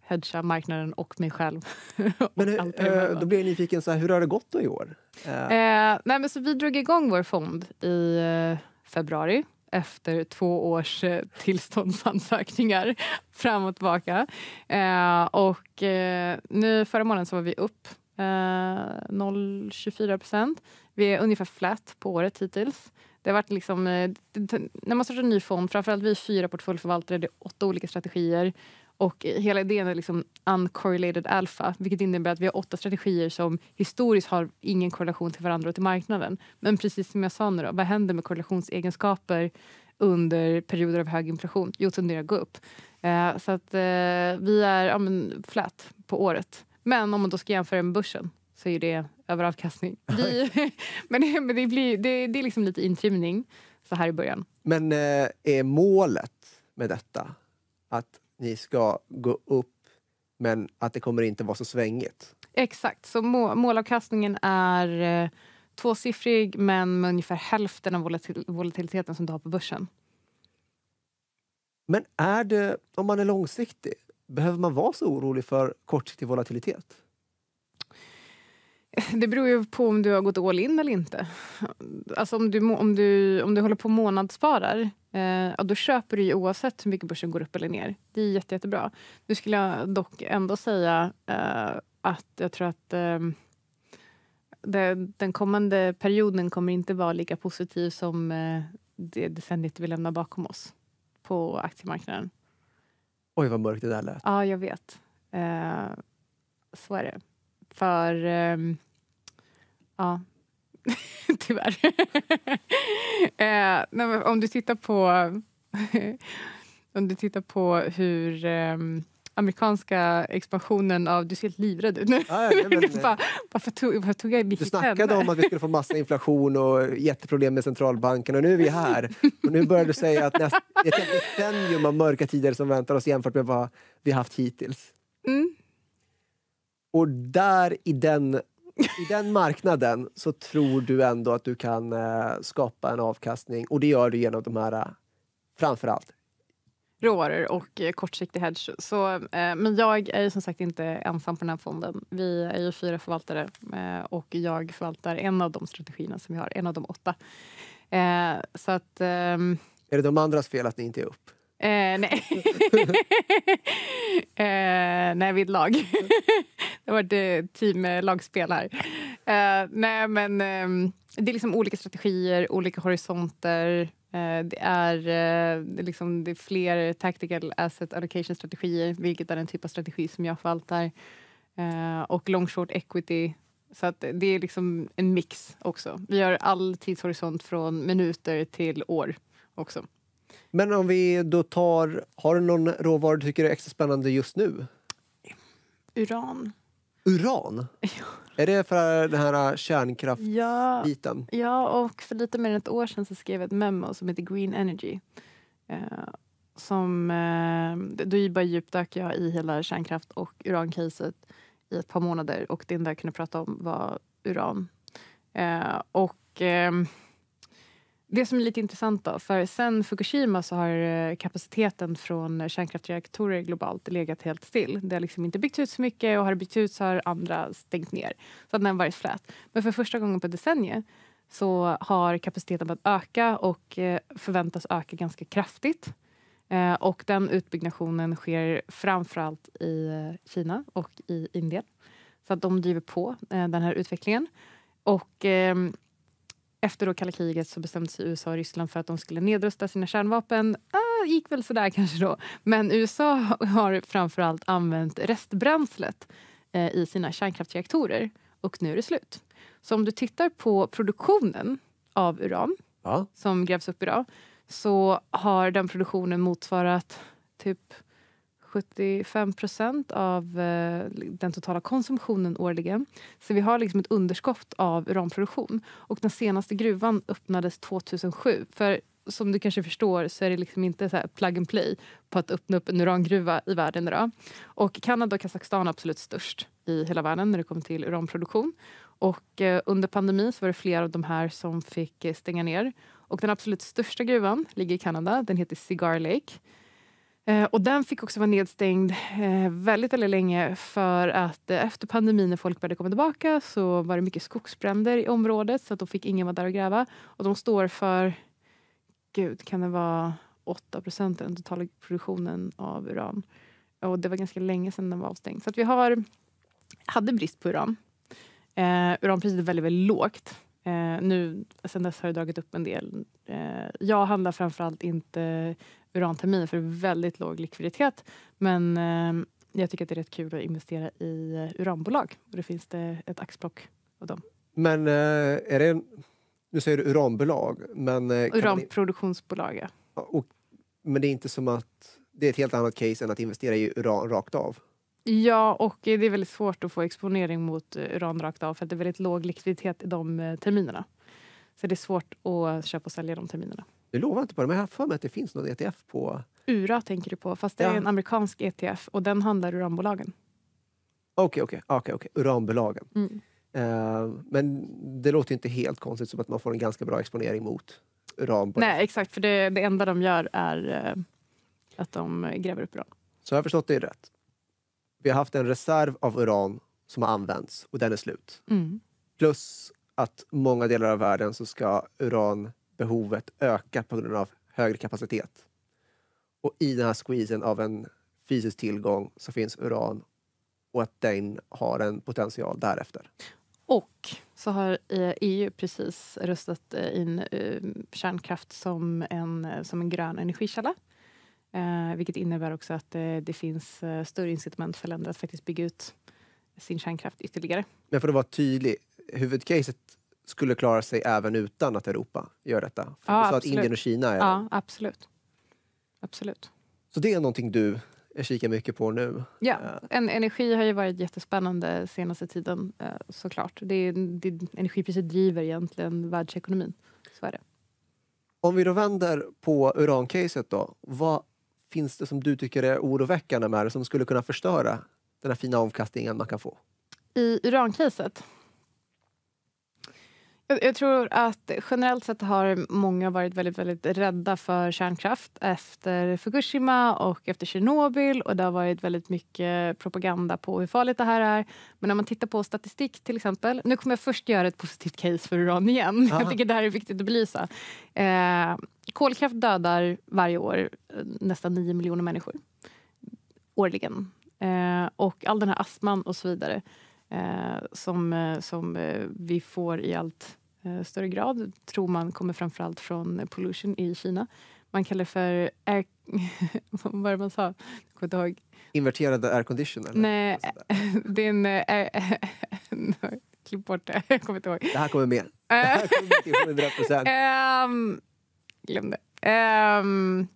hedga marknaden och mig själv. och men hur, eh, då blir jag nyfiken, så här, hur har det gått då i år? Eh. eh nej, men så vi drog igång vår fond i eh, februari efter två års eh, tillståndsansökningar fram och tillbaka. och nu förra månaden så var vi upp 0,24 procent. Vi är ungefär flat på året hittills. Det har varit liksom, eh, när man startar en ny fond, framförallt vi fyra portföljförvaltare, det är åtta olika strategier. Och hela idén är liksom uncorrelated alpha, vilket innebär att vi har åtta strategier som historiskt har ingen korrelation till varandra och till marknaden. Men precis som jag sa nu, då, vad händer med korrelationsegenskaper under perioder av hög inflation? Jo, tenderar att gå upp. Eh, så att eh, vi är ja, men, flat på året. Men om man då ska jämföra med börsen så är det överavkastning. Vi, men det, men det, blir, det, det är liksom lite intrimning så här i början. Men eh, är målet med detta att ni ska gå upp men att det kommer inte vara så svängigt? Exakt. Så må, målavkastningen är eh, tvåsiffrig men med ungefär hälften av volatil volatiliteten som du har på börsen. Men är det, om man är långsiktig, behöver man vara så orolig för kortsiktig volatilitet? Det beror ju på om du har gått all in eller inte. Alltså om, du, om, du, om du håller på månadssparar eh, då köper du ju oavsett hur mycket börsen går upp eller ner. Det är jätte, jättebra. Nu skulle jag dock ändå säga eh, att jag tror att eh, det, den kommande perioden kommer inte vara lika positiv som eh, det decenniet vi lämnar bakom oss på aktiemarknaden. Oj, vad mörkt det där lät. Ja, jag vet. Eh, så är det. För um, Ja. Tyvärr. eh, nej, om du tittar på om du tittar på hur eh, amerikanska expansionen av... Du ser helt livrädd ut nu. Ja, varför, varför tog jag i Du snackade henne? om att vi skulle få massa inflation och jätteproblem med centralbanken och nu är vi här. Och nu börjar du säga att det är ett decennium av mörka tider som väntar oss jämfört med vad vi haft hittills. Mm. Och där i den i den marknaden så tror du ändå att du kan eh, skapa en avkastning och det gör du genom de här eh, framför allt råvaror och eh, kortsiktig hedge. Så, men jag är som sagt inte ensam på den här fonden. Vi är ju fyra förvaltare och jag förvaltar en av de strategierna som vi har, en av de åtta. så att, ehm, är det de andras fel att ni inte är upp? nej. nej, vi är ett lag. Det har varit eh, teamlagspel eh, här. Uh, nej, men um, det är liksom olika strategier, olika horisonter. Uh, det, är, uh, det är liksom, det är fler tactical asset allocation-strategier vilket är en typ av strategi som jag förvaltar. och long-short equity. Så att det är liksom en mix också. Vi har all tidshorisont från minuter till år också. Men om vi då tar... Har du någon råvara du tycker är extra spännande just nu? Uran. Uran? Är det för den här äh, kärnkraftsbiten? Ja, ja, och för lite mer än ett år sedan så skrev jag ett memo som heter Green Energy. Eh, som, eh, då bara djupdök jag i hela kärnkraft och urancaset i ett par månader och det enda jag kunde prata om var uran. Eh, och... Eh, det som är lite intressant då, för sen Fukushima så har eh, kapaciteten från kärnkraftreaktorer globalt legat helt still. Det har liksom inte byggts ut så mycket och har det byggts ut så har andra stängt ner. Så att den har varit flät. Men för första gången på decennier så har kapaciteten börjat öka och eh, förväntas öka ganska kraftigt. Eh, och den utbyggnationen sker framförallt i Kina och i Indien. Så att de driver på den här utvecklingen. Och ehm, efter då kalla kriget så bestämde sig USA och Ryssland för att de skulle nedrusta sina kärnvapen. Ah, gick väl sådär kanske då. Men USA har framför allt använt restbränslet eh, i sina kärnkraftsreaktorer och nu är det slut. Så om du tittar på produktionen av uran ja. som grävs upp idag så har den produktionen motsvarat typ 75 procent av eh, den totala konsumtionen årligen. Så vi har liksom ett underskott av uranproduktion. Och den senaste gruvan öppnades 2007. För som du kanske förstår så är det liksom inte så plug and play på att öppna upp en urangruva i världen idag. Och Kanada och Kazakstan är absolut störst i hela världen när det kommer till uranproduktion. Och eh, under pandemin så var det flera av de här som fick eh, stänga ner. Och den absolut största gruvan ligger i Kanada. Den heter Cigar Lake. Eh, och den fick också vara nedstängd eh, väldigt, väldigt länge för att eh, efter pandemin när folk började komma tillbaka så var det mycket skogsbränder i området så att då fick ingen vara där och gräva. Och de står för, gud, kan det vara 8 procent av den totala produktionen av uran? Och det var ganska länge sedan den var avstängd. Så att vi har, hade brist på uran. Eh, uranpriset är väldigt, väldigt lågt. Eh, nu, sen dess har det dragit upp en del. Eh, jag handlar framförallt inte uranterminer för väldigt låg likviditet. Men eh, jag tycker att det är rätt kul att investera i eh, uranbolag. Och det finns det ett axplock av dem. Men eh, är det... Nu säger du uranbolag, men... Eh, Uranproduktionsbolag, ja. Och, men det är inte som att... Det är ett helt annat case än att investera i uran rakt av? Ja, och det är väldigt svårt att få exponering mot eh, uran rakt av för det är väldigt låg likviditet i de eh, terminerna. Så det är svårt att köpa och sälja de terminerna. Du lovar inte på det, men jag har för mig att det finns någon ETF på... URA tänker du på, fast det är en amerikansk ETF och den handlar uranbolagen. Okej, okay, okej. Okay, okay, okay. Uranbolagen. Mm. Uh, men det låter inte helt konstigt som att man får en ganska bra exponering mot uran. Nej, exakt. För det, det enda de gör är uh, att de gräver upp uran. Så jag har förstått det rätt? vi har haft en reserv av uran som har använts och den är slut. Mm. Plus att många delar av världen så ska uranbehovet öka på grund av högre kapacitet. Och i den här squeezen av en fysisk tillgång så finns uran och att den har en potential därefter. Och så har EU eh, e precis röstat eh, in eh, kärnkraft som en, som en grön energikälla. Eh, vilket innebär också att eh, det finns eh, större incitament för länder att faktiskt bygga ut sin kärnkraft ytterligare. Men för att vara tydlig, huvudcaset skulle klara sig även utan att Europa gör detta? För ja, du sa att Indien och Kina är... Ja, absolut. absolut. Så det är någonting du kikar mycket på nu? Ja, eh. en, energi har ju varit jättespännande senaste tiden eh, såklart. Det, det, energipriset driver egentligen världsekonomin. Så är det. Om vi då vänder på urancaset då. Vad finns det som du tycker är oroväckande med det som skulle kunna förstöra den här fina avkastningen man kan få? I urankriset? Jag tror att generellt sett har många varit väldigt, väldigt rädda för kärnkraft efter Fukushima och efter Tjernobyl och det har varit väldigt mycket propaganda på hur farligt det här är. Men om man tittar på statistik till exempel. Nu kommer jag först göra ett positivt case för uran igen. Aha. Jag tycker det här är viktigt att belysa. Eh, kolkraft dödar varje år eh, nästan 9 miljoner människor årligen. Eh, och all den här astman och så vidare. Eh, som, eh, som eh, vi får i allt större grad, tror man kommer framförallt från pollution i Kina. Man kallar det för air... vad var det man sa? Jag inte ihåg. Inverterad aircondition? Nej, det är en... Air... Klipp bort det, jag kommer inte ihåg. Det här kommer med. Det här kommer till 100 procent. um, glöm det. Um,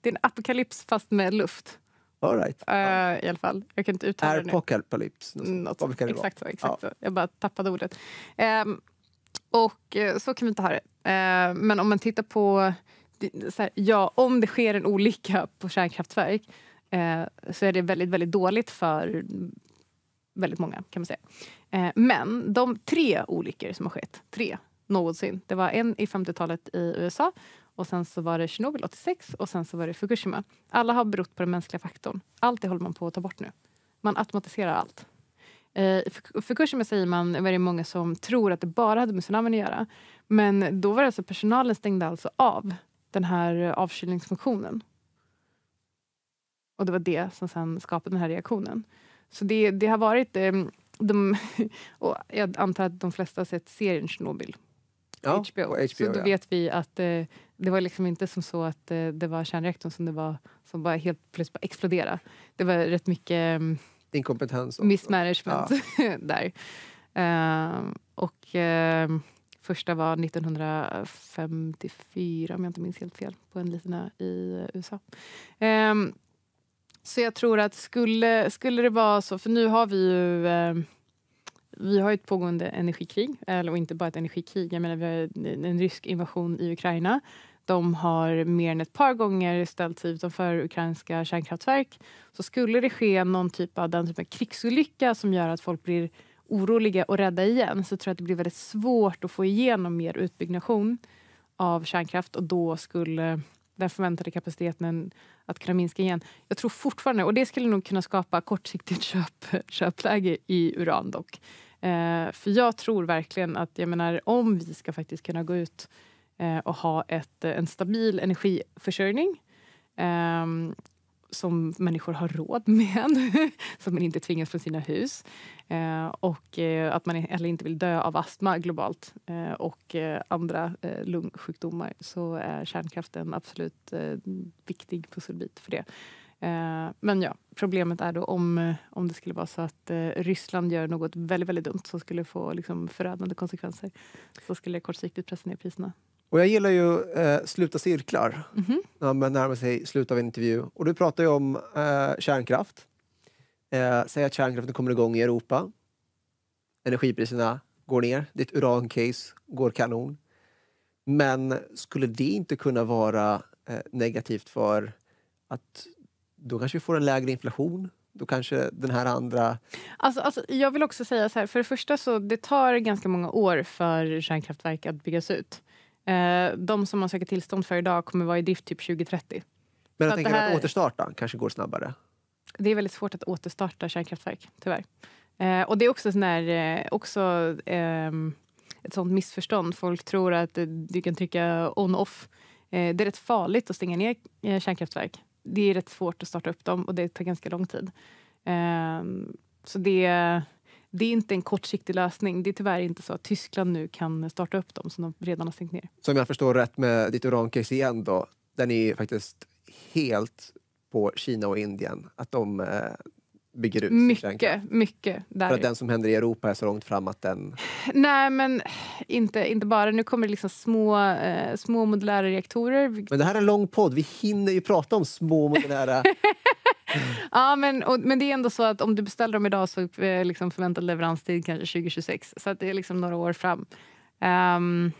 det är en apokalyps fast med luft. All right. Uh, I alla fall. Jag kan inte uttala det nu. Apocalypse. Något sånt. Exakt så. Exakt ja. så. Jag bara tappade ordet. Um, och eh, så kan vi inte ha det. Uh, men om man tittar på... Här, ja, om det sker en olycka på kärnkraftverk uh, så är det väldigt, väldigt dåligt för väldigt många, kan man säga. Uh, men de tre olyckor som har skett, tre någonsin. Det var en i 50-talet i USA och sen så var det Tjernobyl 86 och sen så var det Fukushima. Alla har berott på den mänskliga faktorn. Allt det håller man på att ta bort nu. Man automatiserar allt. Eh, I Fukushima säger man, var det många som tror att det bara hade med tsunamin att göra. Men då var det alltså personalen stängde alltså av den här avkylningsfunktionen. Och det var det som sen skapade den här reaktionen. Så det, det har varit... Ehm, de, och jag antar att de flesta har sett serien Tjernobyl ja, HBO. HBO. Så då ja. vet vi att eh, det var liksom inte som så att eh, det var kärnreaktorn som, det var, som bara helt plötsligt bara exploderade. Det var rätt mycket um, inkompetens och, mismanagement ja. där. Uh, och uh, första var 1954, om jag inte minns helt fel, på en liten ö i eh, USA. Um, så jag tror att skulle, skulle det vara så, för nu har vi ju um, vi har ett pågående energikrig, eller inte bara ett energikrig. Jag menar, vi har en rysk invasion i Ukraina. De har mer än ett par gånger ställt sig utanför ukrainska kärnkraftverk. Så skulle det ske någon typ av, den typ av krigsolycka som gör att folk blir oroliga och rädda igen så tror jag att det blir väldigt svårt att få igenom mer utbyggnation av kärnkraft och då skulle den förväntade kapaciteten att kunna minska igen. Jag tror fortfarande, och det skulle nog kunna skapa kortsiktigt köp, köpläge i uran dock. Eh, för jag tror verkligen att, jag menar om vi ska faktiskt kunna gå ut eh, och ha ett, en stabil energiförsörjning eh, som människor har råd med så att man inte tvingas från sina hus. Eh, och eh, att man heller inte vill dö av astma globalt eh, och eh, andra eh, lungsjukdomar så är kärnkraft en absolut eh, viktig pusselbit för det. Men ja, problemet är då om, om det skulle vara så att Ryssland gör något väldigt, väldigt dumt som skulle få liksom förödande konsekvenser så skulle det kortsiktigt pressa ner priserna. Och jag gillar ju eh, sluta cirklar, mm -hmm. när man närmar sig slutet av en intervju. Och du pratar ju om eh, kärnkraft. Eh, säg att kärnkraften kommer igång i Europa. Energipriserna går ner. Ditt urancase går kanon. Men skulle det inte kunna vara eh, negativt för att då kanske vi får en lägre inflation? Då kanske den här andra... Alltså, alltså, jag vill också säga så här, för det första så det tar ganska många år för kärnkraftverk att byggas ut. Eh, de som man söker tillstånd för idag kommer vara i drift typ 2030. Men jag tänker att, här... att återstarta kanske går snabbare? Det är väldigt svårt att återstarta kärnkraftverk, tyvärr. Eh, och det är också, sån där, eh, också eh, ett sånt missförstånd. Folk tror att eh, du kan trycka on-off. Eh, det är rätt farligt att stänga ner kärnkraftverk. Det är rätt svårt att starta upp dem och det tar ganska lång tid. Ehm, så det det är inte en kortsiktig lösning. Det är tyvärr inte så att Tyskland nu kan starta upp dem som de redan har stängt ner. Som jag förstår rätt med ditt urancase igen då, där ni faktiskt helt på Kina och Indien, att de eh, bygger ut Mycket, mycket. Där. För att den som händer i Europa är så långt fram att den... Nej, men inte, inte bara. Nu kommer det liksom små, eh, små modulära reaktorer. Men det här är en lång podd. Vi hinner ju prata om små modulära ja, men, och, men det är ändå så att om du beställer dem idag så är eh, liksom förväntad leveranstid kanske 2026. Så att det är liksom några år fram. Um,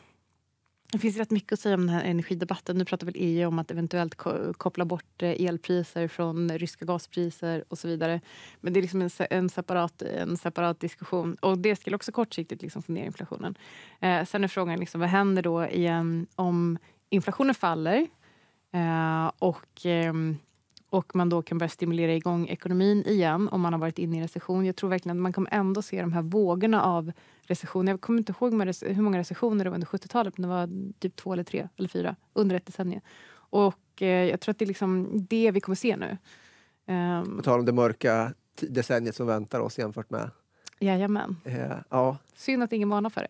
det finns rätt mycket att säga om den här energidebatten. Nu pratar väl EU om att eventuellt koppla bort eh, elpriser från ryska gaspriser och så vidare. Men det är liksom en, en, separat, en separat diskussion. Och Det skulle också kortsiktigt liksom få ner inflationen. Eh, sen är frågan liksom, vad händer då igen om inflationen faller eh, och eh, och man då kan börja stimulera igång ekonomin igen om man har varit inne i recession. Jag tror verkligen att man kommer ändå se de här vågorna av recession. Jag kommer inte ihåg hur många recessioner det var under 70-talet, men det var typ två eller tre eller fyra under ett decennium. Och eh, jag tror att det är liksom det vi kommer se nu. Um, På tal om det mörka decenniet som väntar oss jämfört med... Jajamän. Eh, ja. Synd att ingen varnar för det.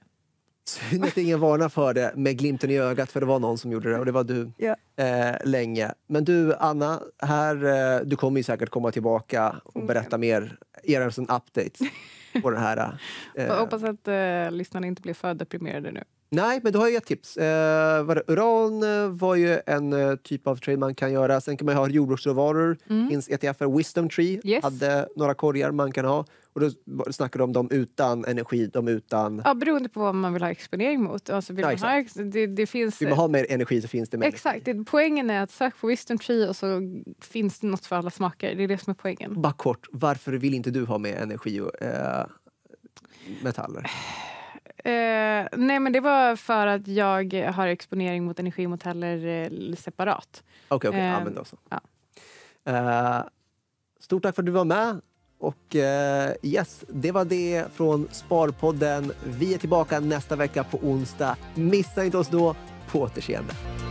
Synd att ingen varnar för det med glimten i ögat, för det var någon som gjorde det och det var du ja. eh, länge. Men du, Anna, här, eh, du kommer ju säkert komma tillbaka och mm. berätta mer, ge oss en update på den här. Eh. Jag hoppas att eh, lyssnarna inte blir för deprimerade nu. Nej, men du har ju ett tips. Eh, var uran eh, var ju en eh, typ av trade man kan göra. Sen kan man ha jordbruksråvaror. Mm. Finns ETFer. Wisdom Tree yes. hade några korgar man kan ha. Och då snackar du om dem utan energi, de utan... Ja, beroende på vad man vill ha exponering mot. Alltså vill, ja, man ha, det, det finns, vill man ha mer energi så finns det mer Exakt. Energi. Poängen är att sök på Wisdom Tree och så finns det något för alla smaker. Det är det som är poängen. Bara kort, varför vill inte du ha mer energi och eh, metaller? Eh, nej, men det var för att jag har exponering mot energimoteller eh, separat. Okej, okay, okay. Eh, ja, men ehm, då så. Ja. Eh, stort tack för att du var med. Och eh, yes, det var det från Sparpodden. Vi är tillbaka nästa vecka på onsdag. Missa inte oss då. På återseende.